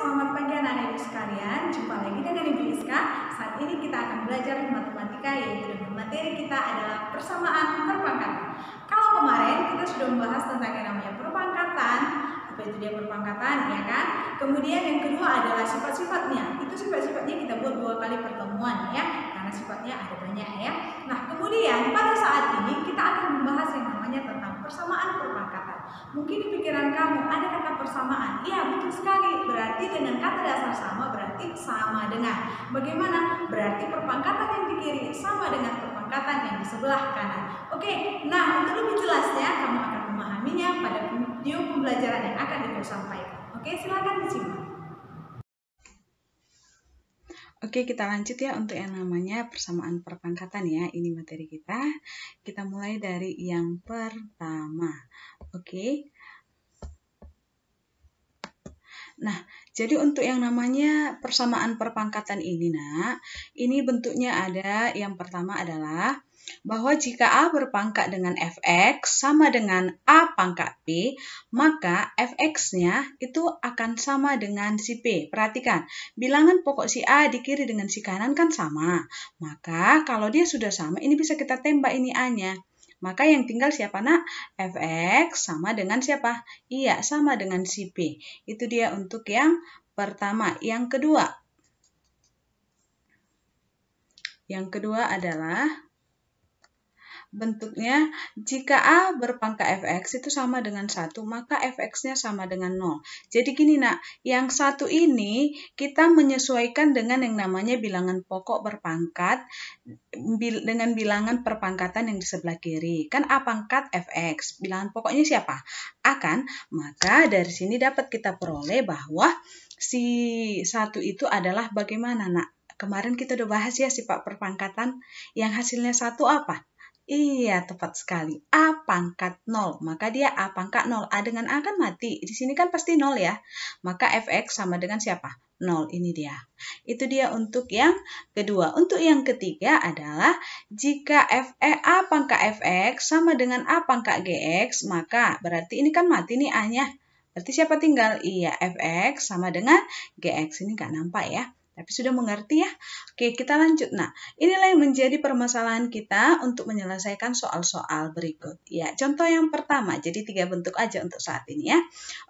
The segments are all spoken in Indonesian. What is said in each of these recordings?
selamat pagi anak-anak sekalian. Jumpa lagi dengan Ibu Iska. Saat ini kita akan belajar matematika yaitu dengan materi kita adalah persamaan perpangkatan. Kalau kemarin kita sudah membahas tentang yang namanya perpangkatan, apa itu dia perpangkatan ya kan? Kemudian yang kedua adalah sifat-sifatnya. Itu sifat-sifatnya kita buat dua kali pertemuan ya, karena sifatnya ada banyak ya. Nah kemudian pada saat ini kita akan membahas yang namanya tentang persamaan perpangkatan. Mungkin di pikiran kamu ada kata persamaan. Iya, betul sekali. Berarti dengan kata dasar sama berarti sama dengan. Bagaimana? Berarti perpangkatan yang di kiri sama dengan perpangkatan yang di sebelah kanan. Oke, nah untuk lebih jelasnya kamu akan memahaminya pada video pembelajaran yang akan ibu sampaikan. Oke, silakan disimak. Oke, kita lanjut ya untuk yang namanya persamaan perpangkatan ya. Ini materi kita. Kita mulai dari yang pertama. Oke. Nah, jadi untuk yang namanya persamaan perpangkatan ini, nak, ini bentuknya ada yang pertama adalah bahwa jika A berpangkat dengan Fx sama dengan A pangkat P, maka Fx-nya itu akan sama dengan si P. Perhatikan, bilangan pokok si A di kiri dengan si kanan kan sama. Maka kalau dia sudah sama, ini bisa kita tembak ini A-nya. Maka yang tinggal siapa nak? Fx sama dengan siapa? Iya, sama dengan si P. Itu dia untuk yang pertama. Yang kedua. Yang kedua adalah bentuknya jika A berpangkat fx itu sama dengan 1, maka fx-nya sama dengan 0. Jadi gini nak, yang satu ini kita menyesuaikan dengan yang namanya bilangan pokok berpangkat bil dengan bilangan perpangkatan yang di sebelah kiri. Kan A pangkat fx, bilangan pokoknya siapa? A kan? Maka dari sini dapat kita peroleh bahwa si satu itu adalah bagaimana nak? Kemarin kita udah bahas ya sifat perpangkatan yang hasilnya satu apa? Iya, tepat sekali. A pangkat 0. Maka dia A pangkat 0. A dengan A kan mati. Di sini kan pasti 0 ya. Maka Fx sama dengan siapa? 0. Ini dia. Itu dia untuk yang kedua. Untuk yang ketiga adalah jika Fe eh, A pangkat Fx sama dengan A pangkat Gx, maka berarti ini kan mati nih A-nya. Berarti siapa tinggal? Iya, Fx sama dengan Gx. Ini nggak nampak ya. Tapi sudah mengerti ya? Oke, kita lanjut. Nah, inilah yang menjadi permasalahan kita untuk menyelesaikan soal-soal berikut. Ya, contoh yang pertama. Jadi tiga bentuk aja untuk saat ini ya.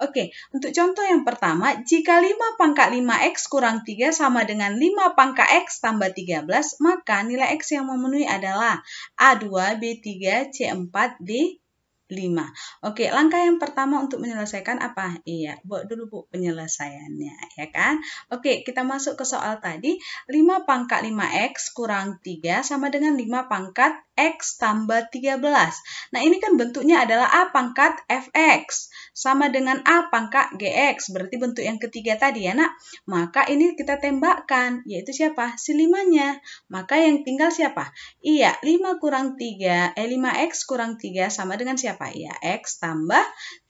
Oke, untuk contoh yang pertama, jika 5 pangkat 5x kurang 3 sama dengan 5 pangkat x tambah 13, maka nilai x yang memenuhi adalah A2, B3, C4, D 5. Oke, langkah yang pertama untuk menyelesaikan apa? Iya, buat dulu Bu penyelesaiannya, ya kan? Oke, kita masuk ke soal tadi. 5 pangkat 5X kurang 3 sama dengan 5 pangkat X tambah 13. Nah, ini kan bentuknya adalah A pangkat Fx sama dengan A pangkat Gx. Berarti bentuk yang ketiga tadi ya, nak. Maka ini kita tembakkan, yaitu siapa? Si 5 Maka yang tinggal siapa? Iya, 5 kurang 3, eh 5X kurang 3 sama dengan siapa? Pak ya. X tambah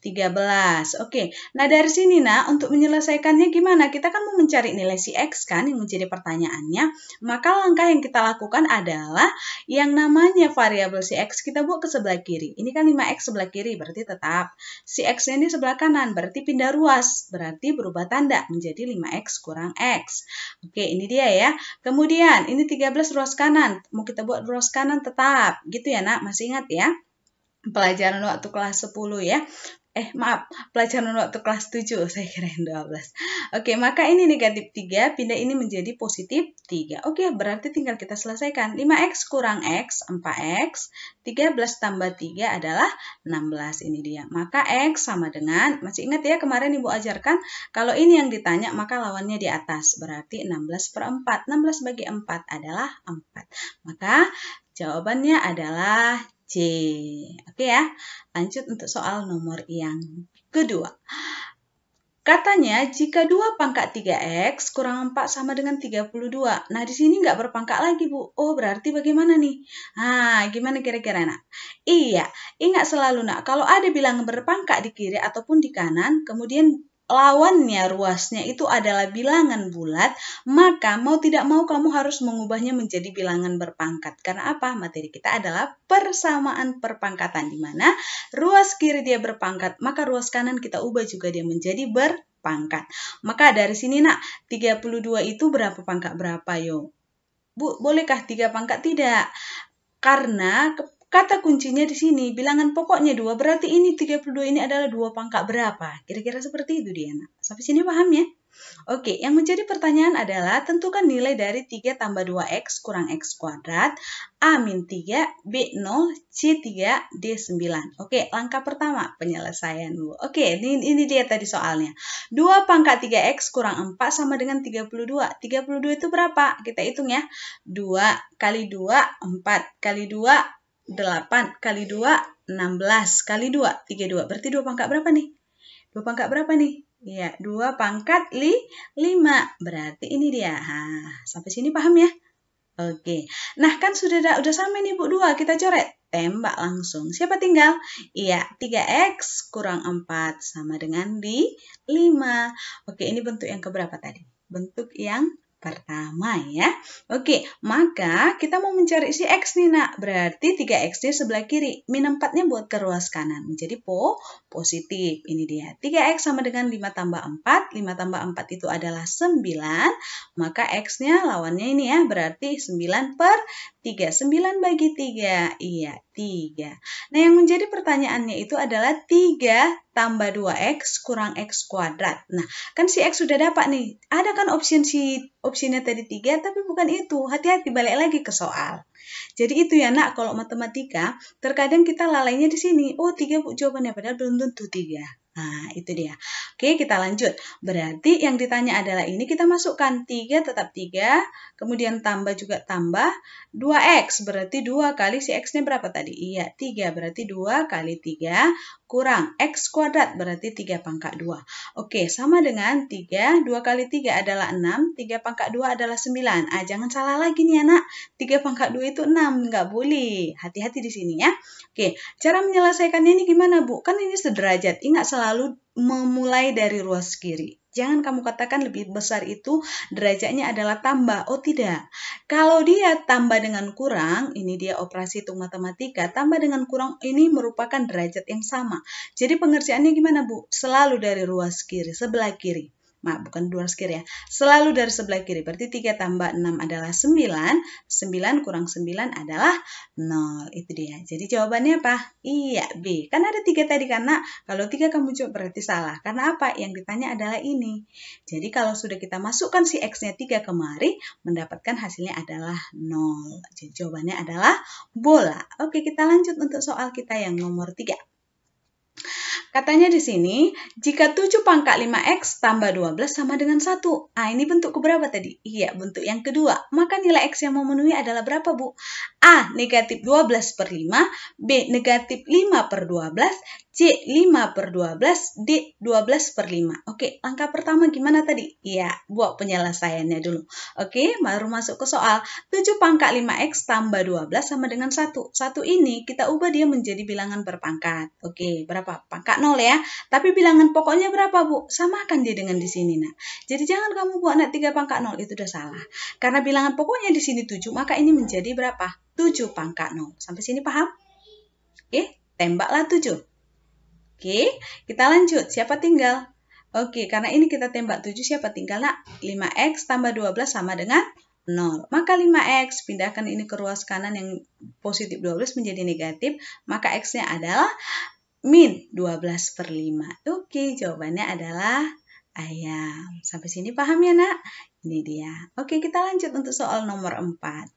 13. Oke, nah dari sini nah untuk menyelesaikannya gimana? Kita kan mau mencari nilai si X kan yang menjadi pertanyaannya. Maka langkah yang kita lakukan adalah yang namanya variabel si X kita buat ke sebelah kiri. Ini kan 5X sebelah kiri berarti tetap. Si x ini sebelah kanan berarti pindah ruas. Berarti berubah tanda menjadi 5X kurang X. Oke, ini dia ya. Kemudian ini 13 ruas kanan. Mau kita buat ruas kanan tetap. Gitu ya nak, masih ingat ya pelajaran waktu kelas 10 ya eh maaf pelajaran waktu kelas 7 saya kirain 12 oke maka ini negatif 3 pindah ini menjadi positif 3 oke berarti tinggal kita selesaikan 5x kurang x 4x 13 tambah 3 adalah 16 ini dia maka x sama dengan masih ingat ya kemarin ibu ajarkan kalau ini yang ditanya maka lawannya di atas berarti 16 per 4 16 bagi 4 adalah 4 maka jawabannya adalah C. Oke ya, lanjut untuk soal nomor yang kedua. Katanya jika 2 pangkat 3x kurang 4 sama dengan 32. Nah, di sini nggak berpangkat lagi, Bu. Oh, berarti bagaimana nih? Ah, gimana kira-kira, nak? Iya, ingat selalu, nak. Kalau ada bilangan berpangkat di kiri ataupun di kanan, kemudian lawannya ruasnya itu adalah bilangan bulat, maka mau tidak mau kamu harus mengubahnya menjadi bilangan berpangkat. Karena apa? Materi kita adalah persamaan perpangkatan di mana ruas kiri dia berpangkat, maka ruas kanan kita ubah juga dia menjadi berpangkat. Maka dari sini nak, 32 itu berapa pangkat berapa yo? Bu, bolehkah tiga pangkat? Tidak. Karena Kata kuncinya di sini, bilangan pokoknya 2, berarti ini 32 ini adalah 2 pangkat berapa? Kira-kira seperti itu Diana. Sampai sini paham ya? Oke, yang menjadi pertanyaan adalah tentukan nilai dari 3 tambah 2x kurang x kuadrat, a min 3, b 0, c 3, d 9. Oke, langkah pertama penyelesaian dulu. Oke, ini, ini dia tadi soalnya. 2 pangkat 3x kurang 4 sama dengan 32. 32 itu berapa? Kita hitung ya. 2 kali 2, 4 kali 2, 8 kali 2, 16 kali 2, 32. Berarti 2 pangkat berapa nih? 2 pangkat berapa nih? Ya, 2 pangkat li, 5. Berarti ini dia. Ha, ah, sampai sini paham ya? Oke. Nah, kan sudah da, udah sama nih Bu 2, kita coret. Tembak langsung. Siapa tinggal? Iya, 3X kurang 4 sama dengan di 5. Oke, ini bentuk yang keberapa tadi? Bentuk yang pertama ya. Oke, maka kita mau mencari si X nih nak. Berarti 3X-nya sebelah kiri. Min 4-nya buat ke ruas kanan. Menjadi po positif. Ini dia. 3X sama dengan 5 tambah 4. 5 tambah 4 itu adalah 9. Maka X-nya lawannya ini ya. Berarti 9 per 3. 9 bagi 3. Iya, 3. Nah, yang menjadi pertanyaannya itu adalah 3 tambah 2x kurang x kuadrat. Nah, kan si x sudah dapat nih. Ada kan opsi si opsinya tadi 3, tapi bukan itu. Hati-hati balik lagi ke soal. Jadi itu ya nak, kalau matematika, terkadang kita lalainya di sini. Oh, 3 bu jawabannya, padahal belum tentu 3. Nah, itu dia. Oke, kita lanjut. Berarti yang ditanya adalah ini kita masukkan 3 tetap 3, kemudian tambah juga tambah 2x. Berarti 2 kali si x-nya berapa tadi? Iya, 3. Berarti 2 kali 3 kurang x kuadrat. Berarti 3 pangkat 2. Oke, sama dengan 3. 2 kali 3 adalah 6. 3 pangkat 2 adalah 9. Ah, jangan salah lagi nih anak. 3 pangkat 2 itu 6. Nggak boleh. Hati-hati di sini ya. Oke, cara menyelesaikannya ini gimana, Bu? Kan ini sederajat. Ingat, selalu memulai dari ruas kiri. Jangan kamu katakan lebih besar itu derajatnya adalah tambah. Oh tidak. Kalau dia tambah dengan kurang, ini dia operasi hitung matematika, tambah dengan kurang ini merupakan derajat yang sama. Jadi pengerjaannya gimana Bu? Selalu dari ruas kiri, sebelah kiri maaf bukan dua luar sekir ya, selalu dari sebelah kiri. Berarti 3 tambah 6 adalah 9, 9 kurang 9 adalah 0. Itu dia. Jadi jawabannya apa? Iya, B. Kan ada 3 tadi karena kalau 3 kamu jawab berarti salah. Karena apa? Yang ditanya adalah ini. Jadi kalau sudah kita masukkan si X-nya 3 kemari, mendapatkan hasilnya adalah 0. Jadi jawabannya adalah bola. Oke, kita lanjut untuk soal kita yang nomor 3. Katanya di sini, jika 7 pangkat 5x tambah 12 sama dengan 1. Ah, ini bentuk keberapa tadi? Iya, bentuk yang kedua. Maka nilai x yang memenuhi adalah berapa, Bu? A. Negatif 12 per 5 B. Negatif 5 per 12 C. 5 per 12 D. 12 per 5 Oke, langkah pertama gimana tadi? Ya, buat penyelesaiannya dulu Oke, baru masuk ke soal 7 pangkat 5X tambah 12 sama dengan 1 1 ini kita ubah dia menjadi bilangan berpangkat Oke, berapa? Pangkat 0 ya Tapi bilangan pokoknya berapa, Bu? Sama kan dia dengan di sini, nah Jadi jangan kamu buat anak 3 pangkat 0, itu udah salah Karena bilangan pokoknya di sini 7, maka ini menjadi berapa? 7 pangkat 0. Sampai sini paham? Oke, tembaklah 7. Oke, kita lanjut. Siapa tinggal? Oke, karena ini kita tembak 7, siapa tinggal? Nah, 5X tambah 12 sama dengan 0. Maka 5X, pindahkan ini ke ruas kanan yang positif 12 menjadi negatif. Maka X-nya adalah min 12 per 5. Oke, jawabannya adalah ayam. Sampai sini paham ya, nak? Ini dia. Oke, kita lanjut untuk soal nomor 4.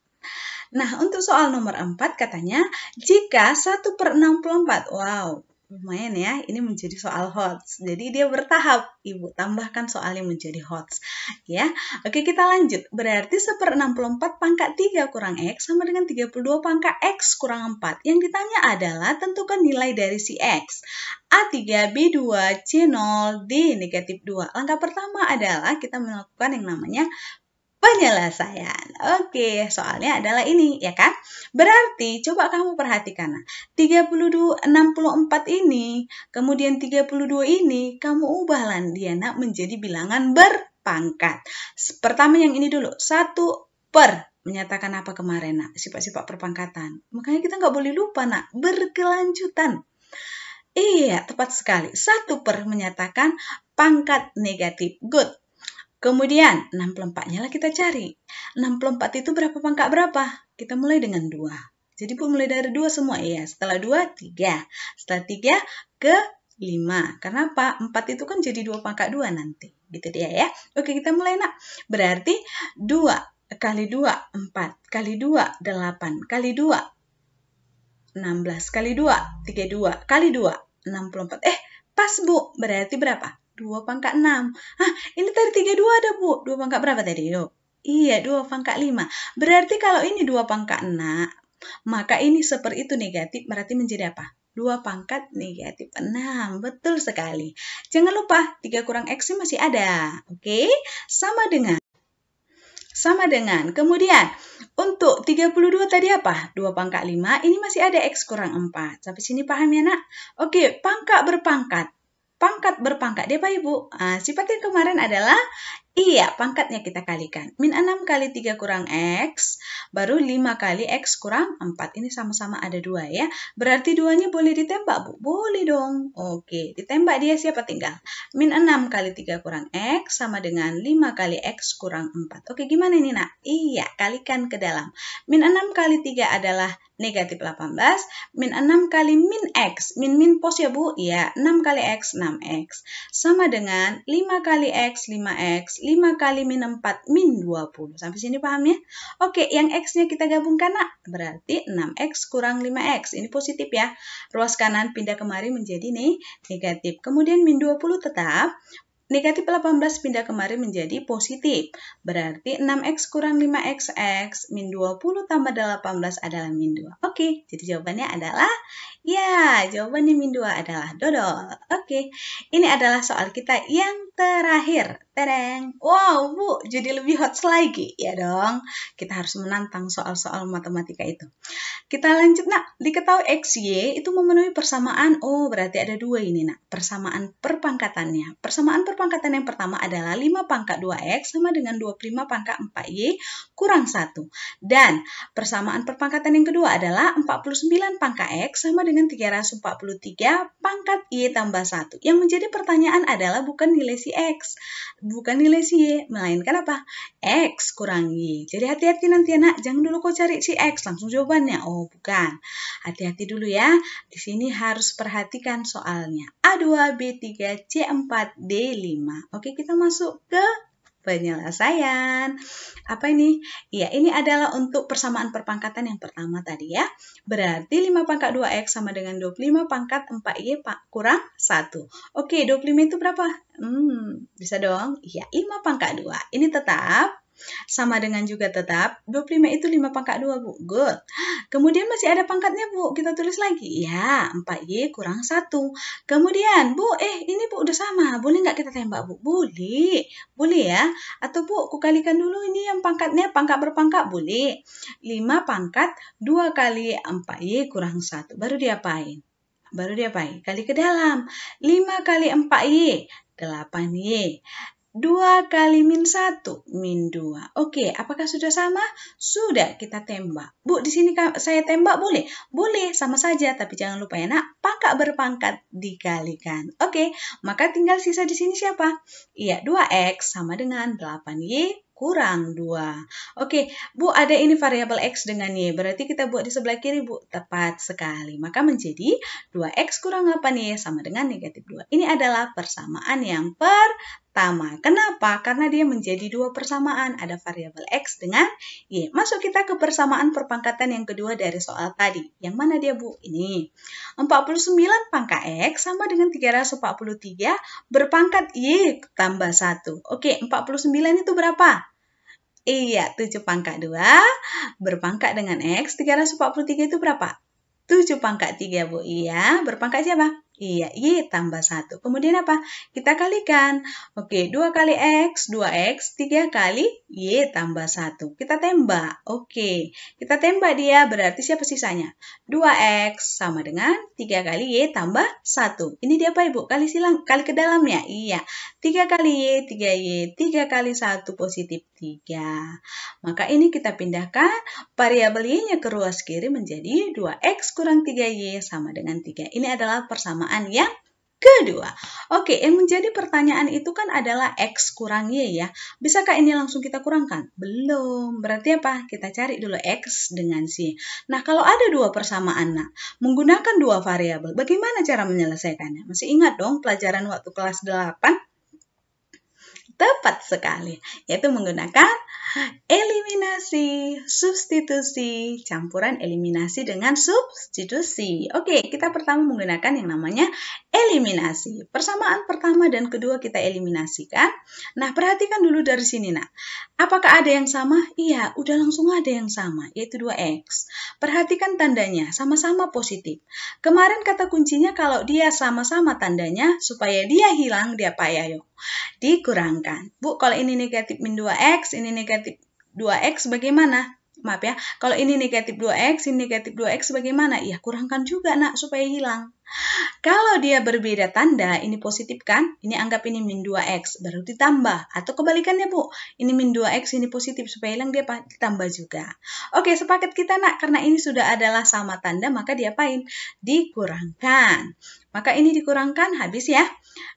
Nah, untuk soal nomor 4 katanya, jika 1 per 64, wow, lumayan ya, ini menjadi soal hot. Jadi dia bertahap, Ibu tambahkan soal yang menjadi hot. Ya, oke kita lanjut. Berarti 1 per 64 pangkat 3 kurang X sama dengan 32 pangkat X kurang 4. Yang ditanya adalah tentukan nilai dari si X. A3, B2, C0, D negatif 2. Langkah pertama adalah kita melakukan yang namanya penyelesaian. Oke, soalnya adalah ini, ya kan? Berarti, coba kamu perhatikan. Nah, 32, 64 ini, kemudian 32 ini, kamu ubah Landiana menjadi bilangan berpangkat. Pertama yang ini dulu, 1 per menyatakan apa kemarin, nak? Sifat-sifat perpangkatan. Makanya kita nggak boleh lupa, nak, berkelanjutan. Iya, tepat sekali. Satu per menyatakan pangkat negatif good. Kemudian 64-nya lah kita cari. 64 itu berapa pangkat berapa? Kita mulai dengan 2. Jadi pun mulai dari 2 semua ya. Setelah 2, 3. Setelah 3 ke 5. Kenapa? 4 itu kan jadi 2 pangkat 2 nanti. Gitu dia ya. Oke, kita mulai nak. Berarti 2 kali 2, 4. Kali 2, 8. Kali 2, 16. Kali 2, 32. Kali 2, 64. Eh, pas Bu. Berarti berapa? 2 pangkat 6. Hah, ini tadi 32 ada, Bu. 2 pangkat berapa tadi, yuk? Iya, 2 pangkat 5. Berarti kalau ini 2 pangkat 6, maka ini seperti itu negatif, berarti menjadi apa? 2 pangkat negatif 6. Betul sekali. Jangan lupa, 3 kurang X masih ada. Oke, sama dengan. Sama dengan. Kemudian, untuk 32 tadi apa? 2 pangkat 5, ini masih ada X kurang 4. Sampai sini paham ya, nak? Oke, pangkat berpangkat pangkat berpangkat deh Pak Ibu. Nah, eh, sifat yang kemarin adalah Iya, pangkatnya kita kalikan. Min 6 kali 3 kurang X, baru 5 kali X kurang 4. Ini sama-sama ada 2 ya. Berarti duanya boleh ditembak, Bu? Boleh dong. Oke, ditembak dia siapa tinggal? Min 6 kali 3 kurang X sama dengan 5 kali X kurang 4. Oke, gimana ini, nak? Iya, kalikan ke dalam. Min 6 kali 3 adalah negatif 18. Min 6 kali min X. Min min pos ya, Bu? Iya, 6 kali X, 6X. Sama dengan 5 kali X, 5X, 5 kali min 4 min 20. Sampai sini paham ya? Oke, yang X-nya kita gabung nak. Berarti 6X kurang 5X. Ini positif ya. Ruas kanan pindah kemari menjadi nih, negatif. Kemudian min 20 tetap negatif 18 pindah kemarin menjadi positif. Berarti 6X kurang 5 xx min 20 tambah 18 adalah min 2. Oke, jadi jawabannya adalah, ya, jawabannya min 2 adalah dodol. Oke, ini adalah soal kita yang terakhir. Tereng. Wow, Bu, jadi lebih hot lagi. Ya dong, kita harus menantang soal-soal matematika itu. Kita lanjut, nak. Diketahui x y itu memenuhi persamaan. Oh, berarti ada dua ini, nak. Persamaan perpangkatannya. Persamaan per perpangkatan yang pertama adalah 5 pangkat 2x sama dengan 25 pangkat 4y kurang 1. Dan persamaan perpangkatan yang kedua adalah 49 pangkat x sama dengan 343 pangkat y tambah 1. Yang menjadi pertanyaan adalah bukan nilai si x, bukan nilai si y, melainkan apa? x kurang y. Jadi hati-hati nanti anak, jangan dulu kau cari si x langsung jawabannya. Oh, bukan. Hati-hati dulu ya. Di sini harus perhatikan soalnya. A2, B3, C4, D5. 5. Oke, kita masuk ke penyelesaian. Apa ini? Ya ini adalah untuk persamaan perpangkatan yang pertama tadi ya. Berarti 5 pangkat 2x sama dengan 25 pangkat 4y kurang 1. Oke, 25 itu berapa? Hmm, bisa dong? Ya 5 pangkat 2. Ini tetap sama dengan juga tetap 25 itu 5 pangkat 2, Bu. Good. Kemudian masih ada pangkatnya, Bu. Kita tulis lagi. Ya, 4Y kurang 1. Kemudian, Bu, eh ini Bu udah sama. Boleh nggak kita tembak, Bu? Boleh. Boleh ya. Atau Bu, kukalikan dulu ini yang pangkatnya. Pangkat berpangkat boleh. 5 pangkat 2 kali 4Y kurang 1. Baru diapain? Baru diapain? Kali ke dalam. 5 kali 4Y. 8Y. 2 kali min 1 min 2. Oke, apakah sudah sama? Sudah, kita tembak. Bu, di sini saya tembak boleh? Boleh, sama saja. Tapi jangan lupa ya nak, pangkat berpangkat dikalikan. Oke, maka tinggal sisa di sini siapa? Iya, 2X sama dengan 8Y kurang 2. Oke, Bu ada ini variabel X dengan Y, berarti kita buat di sebelah kiri Bu, tepat sekali. Maka menjadi 2X kurang 8Y sama dengan negatif 2. Ini adalah persamaan yang per Tama. Kenapa? Karena dia menjadi dua persamaan. Ada variabel X dengan Y. Masuk kita ke persamaan perpangkatan yang kedua dari soal tadi. Yang mana dia, Bu? Ini. 49 pangkat X sama dengan 343 berpangkat Y tambah 1. Oke, 49 itu berapa? Iya, 7 pangkat 2 berpangkat dengan X. 343 itu berapa? 7 pangkat 3, Bu. Iya, berpangkat siapa? Iya, Y tambah 1. Kemudian apa? Kita kalikan. Oke, 2 kali X, 2X, 3 kali Y tambah 1. Kita tembak. Oke, kita tembak dia. Berarti siapa sisanya? 2X sama dengan 3 kali Y tambah 1. Ini dia apa Ibu? Kali silang, kali ke dalamnya. Iya, 3 kali Y, 3Y, 3 kali 1 positif, 3. Maka ini kita pindahkan variabel Y-nya ke ruas kiri menjadi 2X kurang 3Y sama dengan 3. Ini adalah persamaan yang kedua. Oke, yang menjadi pertanyaan itu kan adalah X kurang Y ya. Bisakah ini langsung kita kurangkan? Belum. Berarti apa? Kita cari dulu X dengan Y. Nah, kalau ada dua persamaan, nah, menggunakan dua variabel, bagaimana cara menyelesaikannya? Masih ingat dong pelajaran waktu kelas 8? Tepat sekali, yaitu menggunakan eliminasi, substitusi, campuran eliminasi dengan substitusi. Oke, kita pertama menggunakan yang namanya eliminasi. Persamaan pertama dan kedua kita eliminasikan. Nah, perhatikan dulu dari sini, nak. Apakah ada yang sama? Iya, udah langsung ada yang sama, yaitu 2X. Perhatikan tandanya, sama-sama positif. Kemarin kata kuncinya kalau dia sama-sama tandanya, supaya dia hilang, dia payah, yuk. Dikurangkan. Bu, kalau ini negatif min 2X, ini negatif 2X bagaimana? maaf ya, kalau ini negatif 2x, ini negatif 2x bagaimana? Ya kurangkan juga nak supaya hilang. Kalau dia berbeda tanda, ini positif kan? Ini anggap ini min 2x, baru ditambah. Atau kebalikannya Bu, ini min 2x, ini positif, supaya hilang dia ditambah juga. Oke, sepaket kita nak, karena ini sudah adalah sama tanda, maka diapain? Dikurangkan. Maka ini dikurangkan, habis ya.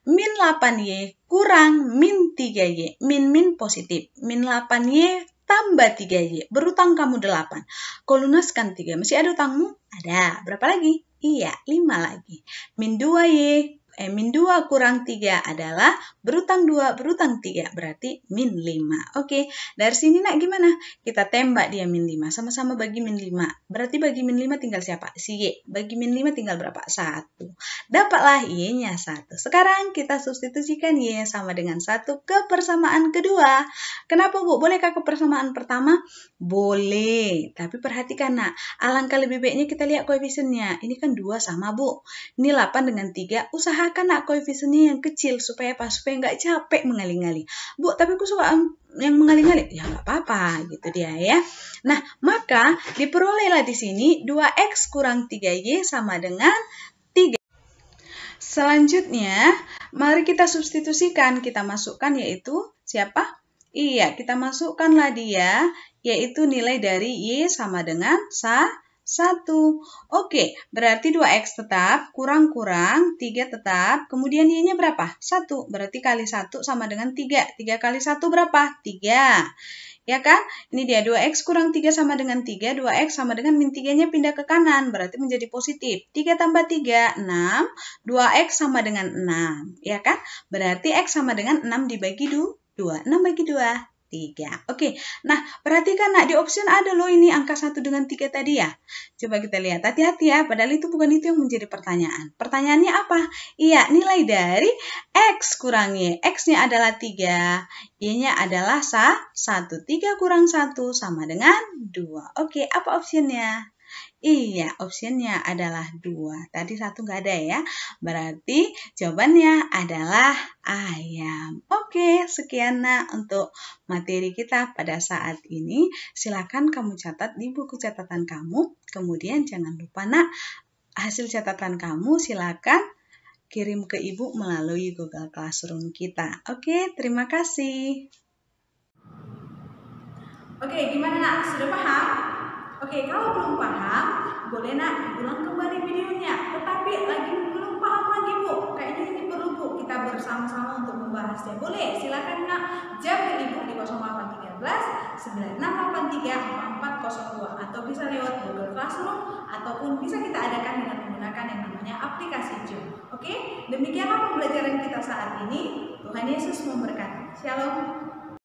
Min 8y kurang min 3y, min-min positif. Min 8y tambah 3Y. Berutang kamu 8. Kau lunaskan 3. Masih ada utangmu? Ada. Berapa lagi? Iya, 5 lagi. Min 2Y E min 2 kurang 3 adalah berutang 2, berutang 3, berarti min 5. Oke, dari sini nak gimana? Kita tembak dia min 5, sama-sama bagi min 5. Berarti bagi min 5 tinggal siapa? Si Y. Bagi min 5 tinggal berapa? 1. Dapatlah Y-nya 1. Sekarang kita substitusikan Y nya sama dengan 1 ke persamaan kedua. Kenapa Bu? Bolehkah ke persamaan pertama? Boleh, tapi perhatikan nak. Alangkah lebih baiknya kita lihat koefisiennya. Ini kan 2 sama Bu. Ini 8 dengan 3, usaha usahakan nak koefisiennya yang kecil supaya pas supaya nggak capek mengali-ngali. bu tapi aku suka yang mengali-ngali. ya nggak apa-apa gitu dia ya nah maka diperolehlah di sini 2x kurang 3y sama dengan 3. Selanjutnya, mari kita substitusikan, kita masukkan yaitu siapa? Iya, kita masukkanlah dia, yaitu nilai dari Y sama dengan 1. 1. Oke, berarti 2x tetap, kurang-kurang, 3 tetap, kemudian y-nya berapa? 1, berarti kali 1 sama dengan 3. 3 kali 1 berapa? 3 ya kan? Ini dia 2x kurang 3 sama dengan 3, 2x sama dengan min 3-nya pindah ke kanan, berarti menjadi positif. 3 tambah 3, 6, 2x sama dengan 6, ya kan? Berarti x sama dengan 6 dibagi 2, 2, 6 bagi 2, 3. Oke, nah perhatikan nak di option ada loh ini angka 1 dengan 3 tadi ya. Coba kita lihat, hati-hati ya, padahal itu bukan itu yang menjadi pertanyaan. Pertanyaannya apa? Iya, nilai dari X kurang Y. X-nya adalah 3, Y-nya adalah 1, 3 kurang 1 sama dengan 2. Oke, apa optionnya? Iya, optionnya adalah dua. Tadi satu nggak ada ya. Berarti jawabannya adalah ayam. Oke, sekian nah untuk materi kita pada saat ini. Silakan kamu catat di buku catatan kamu. Kemudian jangan lupa nak hasil catatan kamu silakan kirim ke ibu melalui Google Classroom kita. Oke, terima kasih. Oke, gimana nak? Sudah paham? Oke, kalau belum paham, boleh nak ulang kembali videonya. Tetapi lagi belum paham lagi bu, kayaknya ini perlu bu kita bersama-sama untuk membahasnya. Boleh, silakan nak jam ke ibu di 0813 9683 4402 atau bisa lewat Google Classroom ataupun bisa kita adakan dengan menggunakan yang namanya aplikasi Zoom. Oke, demikianlah pembelajaran kita saat ini. Tuhan Yesus memberkati. Shalom.